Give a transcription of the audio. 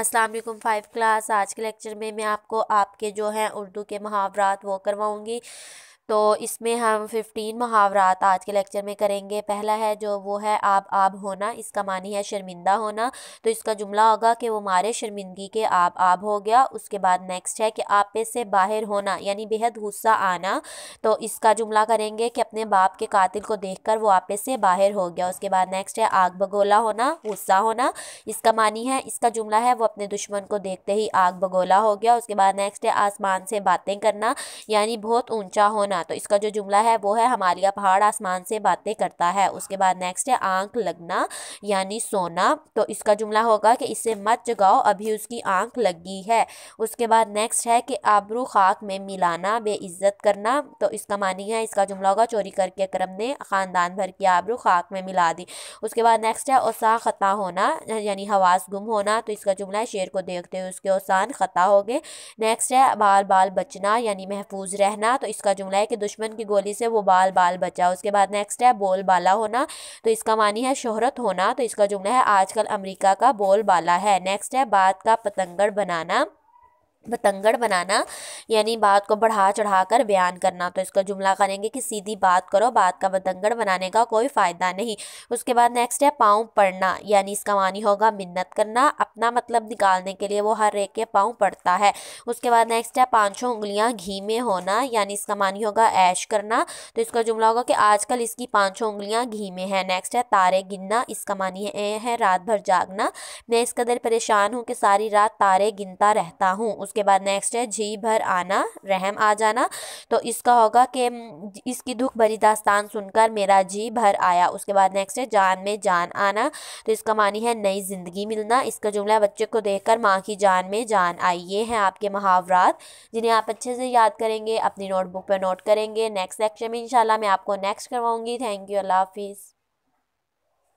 Aslam five class आज के lecture में मैं आपको आपके जो हैं उर्दू के मुहावरात वो करवाऊँगी तो इसमें हम फिफ्टीन मुहावरात आज के लेक्चर में करेंगे पहला है जो वो है आप आप होना इसका मानी है शर्मिंदा होना तो इसका जुमला होगा कि वो मारे शर्मिंदगी के आप आप हो गया उसके बाद नेक्स्ट है कि आप पे से बाहर होना यानी बेहद गुस्सा आना तो इसका जुमला करेंगे कि अपने बाप के कातिल को देख कर वो आप पे से बाहर हो गया उसके बाद नेक्स्ट है आग बगोला होना गुस्सा होना इसका मानी है इसका जुमला है वो अपने दुश्मन को देखते ही आग बगोला हो गया उसके बाद नेक्स्ट है आसमान से बातें करना यानी बहुत ऊंचा होना करना हाँ, तो इसका जो जुमला है वो है हमालिया पहाड़ आसमान से बातें करता है उसके बाद नेक्स्ट है आंख लगना यानी सोना तो इसका जुमला होगा कि इससे मत जगाओ अभी उसकी आंख लगी है उसके बाद नेक्स्ट है कि आबरू खाक में मिलाना बेइज्जत करना तो इसका मानी है इसका जुमला होगा चोरी करके क्रम ने ख़ानदान भर की आबरू खाक में मिला दी उसके बाद नेक्स्ट है औसा ख़ता होना यानी हवास गुम होना तो इसका जुमला है शेर को देखते हुए उसके औसान ख़ता हो गए नेक्स्ट है बाल बाल बचना यानी महफूज रहना तो इसका जुमला है कि दुश्मन की गोली से वो बाल बाल बचा उसके बाद नेक्स्ट है बोल बाला होना तो इसका मानी है शोहरत होना तो इसका जुमला है आजकल अमरीका का बोल बाला है नेक्स्ट है बात का पतंगड़ बनाना बतंगड़ बनाना यानी बात को बढ़ा चढ़ा कर बयान करना तो इसका जुमला करेंगे कि सीधी बात करो बात का बतंगड़ बनाने का कोई फ़ायदा नहीं उसके बाद नेक्स्ट है पाँव पड़ना यानी इसका मानी होगा मिन्नत करना अपना मतलब निकालने के लिए वो हर एक के पाँव पड़ता है उसके बाद नेक्स्ट है पाँचों उंगलियाँ घी में होना यानी इसका मानी होगा ऐश करना तो इसका जुमला होगा कि आजकल इसकी पाँचों उंगलियाँ घी में है नेक्स्ट है तारे गिनना इसका मानी है रात भर जागना मैं इस कदर परेशान हूँ कि सारी रात तारे गिनता रहता हूँ उसके बाद नेक्स्ट है जी भर आना रहम आ जाना तो इसका होगा कि इसकी दुख भरी दास्तान सुनकर मेरा जी भर आया उसके बाद नेक्स्ट है जान में जान आना तो इसका मानी है नई ज़िंदगी मिलना इसका जुमला बच्चे को कर माँ की जान में जान आई ये हैं आपके मुहावरात जिन्हें आप अच्छे से याद करेंगे अपनी नोटबुक पर नोट करेंगे नेक्स्ट सेक्शन में इंशाल्लाह मैं आपको नेक्स्ट करवाऊँगी थैंक यू अल्लाह हाफिज़